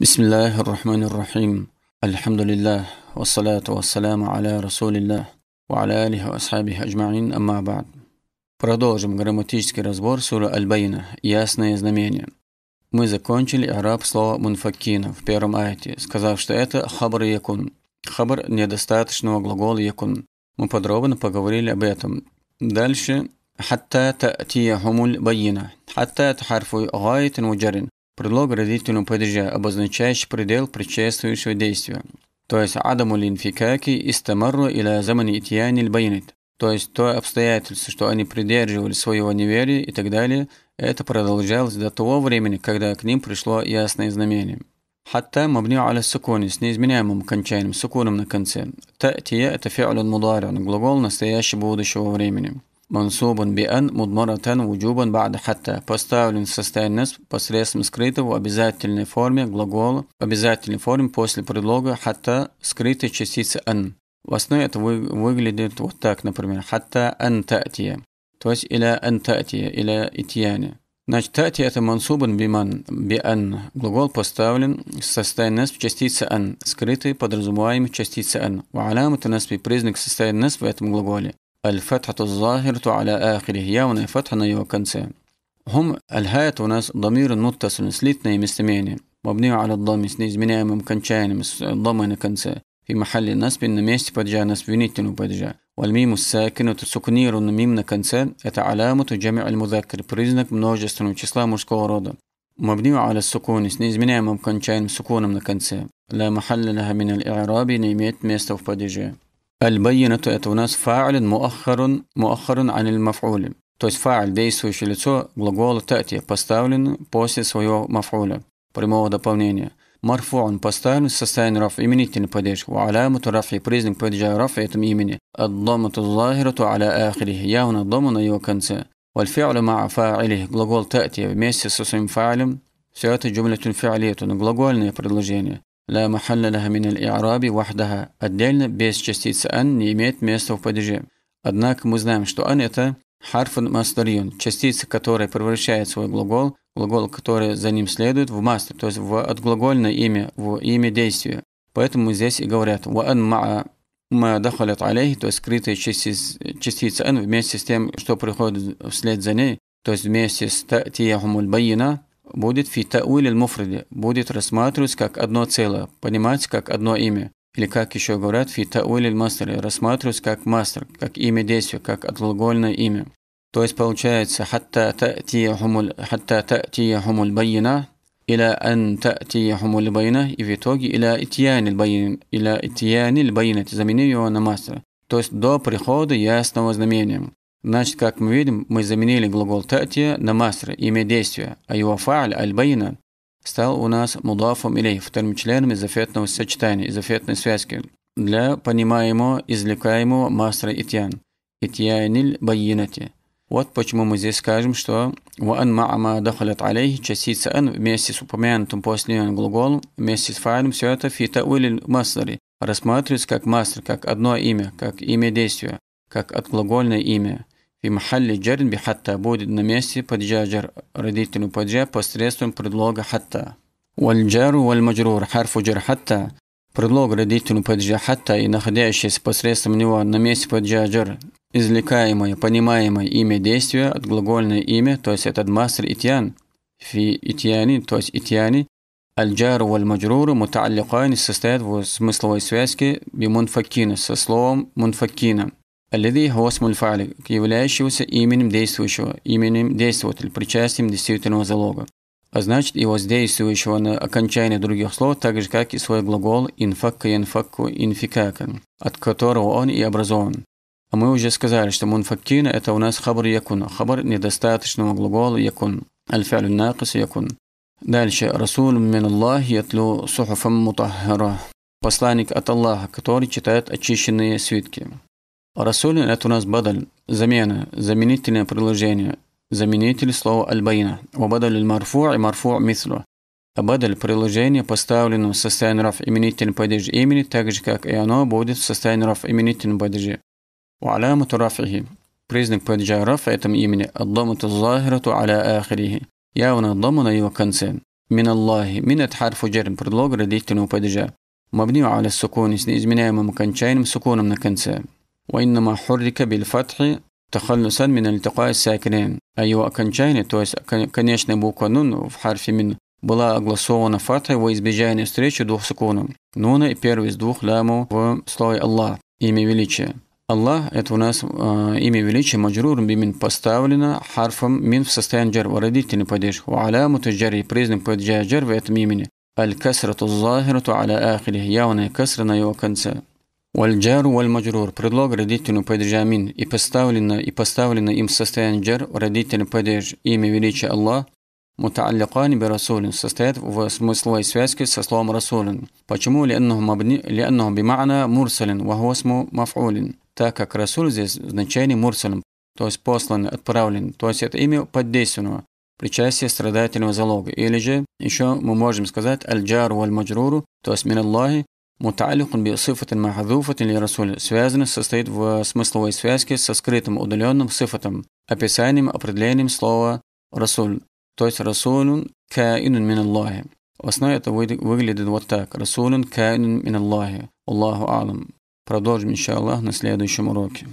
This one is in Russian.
بسم الله الرحمن الرحيم الحمد لله والصلاة والسلام على رسول الله وعلى آله وأصحابه أجمعين أما بعد Продолжим грамматический разбор суры Аль-Байна «Ясное знамение». Мы закончили араб слова «мунфакина» в первом аяте, сказав, что это «хабр якун» – «хабр недостаточного глагола якун». Мы подробно поговорили об этом. Дальше «хатта та'тия хумуль байина» «хатта» – это харфу «гайт» муджарин предлог родительного падежа, обозначающий предел предшествующего действия. То есть «Адаму линфикаки истамарру или замани итьяни льбайнит». То есть то обстоятельство, что они придерживали своего неверия и так далее, это продолжалось до того времени, когда к ним пришло ясное знамение. حتى مبني على السكون с неизменяемым окончанием, сукуном на конце. تأتي – это фи'лун мударион, глагол настоящего будущего времени мансубан биан мудмаратан вуджубан бада хатта поставлен в состояние нас посредством скрытого в обязательной форме глагола в обязательной форме после предлога хатта скрытой частицы ан. В основе это вы, выглядит вот так, например, хатта ан та'тия, то есть иля ан та'тия, иля итьяне. Значит, тати это мансубан биман, биан. Глагол поставлен в состоянии насп частицы ан, скрытый подразумеваемый частицы ан. Ва алямата наспи признак состояния насп в этом глаголе. الفتحة الظاهرة على آخره يا ونا فتحنا يو كنسة هم الهاية وناس ضمير متصل سليتنا يمستمين مبني على الضم سنيز من ممكن كان ضمن كنسة في محل النصب إن ميست بدجا نصب نيتن بدجا والميم الساكنة سكنير ميم نكنسة تعلامة جمع المذكر بريزنك منوجستن وشسلا مشكورودا مبني على السكون سنيز من ممكن كان سكون من كنسة لا محل لها من الإعراب نيميت ميست بدجا البينة это فاعل مؤخر مؤخر عن المفعول То есть فاعل действующее лицо, глагол تأتي поставлен после своего مفعول прямого дополнения. مرفوع поставлен в состоянии رفع именительный падеж. وعلامة رفع признак падежа رفع этом имени. Аддамату الظاهرة على آخره явно дома на его конце. والفعل مع فاعله глагол تأتي вместе со своим фа'лем все это جملة فعلية глагольное предложение ля махалля мин аль-и'раби вахдаха. Отдельно, без частицы «ан» не имеет места в падеже. Однако мы знаем, что «ан» – это харфун мастарьюн, частица, которая превращает свой глагол, глагол, который за ним следует, в мастер, то есть в отглагольное имя, в имя действия. Поэтому здесь и говорят «ваан маа ма дахалят алейхи», то есть скрытая частица, частица «ан» вместе с тем, что приходит вслед за ней, то есть вместе с «татияхумуль байина», будет фи тауиль муфриди, будет рассматриваться как одно целое, понимать как одно имя. Или, как еще говорят, фи тауиль мастери, рассматривать как мастер, как имя действия, как отглагольное имя. То есть получается «хатта та'тияхумуль хатта та'тияхумуль байина» «иля ан та'тияхумуль байна» и в итоге «иля итьяниль байна» «иля итьяниль байна» заменив его на мастера. То есть до прихода ясного знамения. Значит, как мы видим, мы заменили глагол «татия» на мастер имя действия, а его фа'аль аль стал у нас мудафом или вторым членом изофетного сочетания, изофетной связки для понимаемого, извлекаемого мастера итьян, итьяниль байинати. Вот почему мы здесь скажем, что «Ваан ма'ама дахалят алейхи» частица «ан» вместе с упомянутым после глаголом, вместе с файлом, все это фита или масдари рассматривается как мастер, как одно имя, как имя действия, как отглагольное имя в махалли джарин би хатта будет на месте паджа джар родителю паджа посредством предлога хатта. Валь джару харфу джар хатта предлог родителю паджа хатта и находящийся посредством него на месте паджа извлекаемое, понимаемое имя действия от глагольное имя, то есть этот маср итьян, фи итьяни, то есть итьяни, аль-джару валь-маджруру муталликани состоят в смысловой связке бимунфакина со словом мунфакина – Леди – осмуль фалик, являющегося именем действующего, именем действователя, причастием действительного залога. А значит, и действующего на окончание других слов, так же, как и свой глагол «инфакка инфакку инфикака», от которого он и образован. А мы уже сказали, что мунфаккина – это у нас хабр якун, хабр недостаточного глагола якун, аль-фалю накис якун. Дальше. Расул мин Аллах ятлю сухуфам мутахара. Посланник от Аллаха, который читает очищенные свитки. это у нас бадаль, замена, заменительное предложение, заменитель слова «альбайна». У бадаль марфу и марфу мислу. А бадаль предложение, поставлено в состоянии раф именительный падеж имени, так же как и оно будет в состоянии раф именительном падеже. وعلامة رفعه признак падежа раф этом имени الضمة الظاهرة аля ахирихи – явно аддаму на его конце من الله من حرف جر предлог родительного падежа مبني على السكون с неизменяемым окончанием суконом на конце وإنما حرك بالفتح تخلصا من التقاء الساكنين أي окончание, то есть конечная буква нун в харфе мин была огласована фатой во избежание встречи двух сукунов. Нуна – первый из двух лямов в слове Аллах, имя величия. Аллах – это у нас э, имя величия маджрур бимин поставлено харфом мин в состоянии джарва, родительный падеж. у аляму джарри, признак падежа джарва – этом имени. Аль-касрату захирату аля ахири, явная касра на его конце. Валь-джар валь-маджрур – предлог родительному падежа амин, и поставлено, и поставлено им состояние джар, родительный падеж имя величия Аллах, мутаалликани би расулин, состоят в смысловой связке со словом расулин. Почему? Лианнаху мабни, лианнаху бима'на мурсалин, вахуасму маф'улин. Так как расуль здесь в значении мурсалин, то есть послан, отправлен, то есть это имя поддейственного, причастие страдательного залога. Или же еще мы можем сказать аль-джар валь-маджруру, то есть мин Аллахи, муталик бисифатин махадуфатин или расуль, связано состоит в смысловой связке со скрытым удаленным сифатом, описанием, определением слова расуль, то есть расулюн каинун мин Аллахи. В основе это выглядит вот так. Расулюн каинун мин Аллахи. Аллаху алам. Продолжим, иншаллах, на следующем уроке.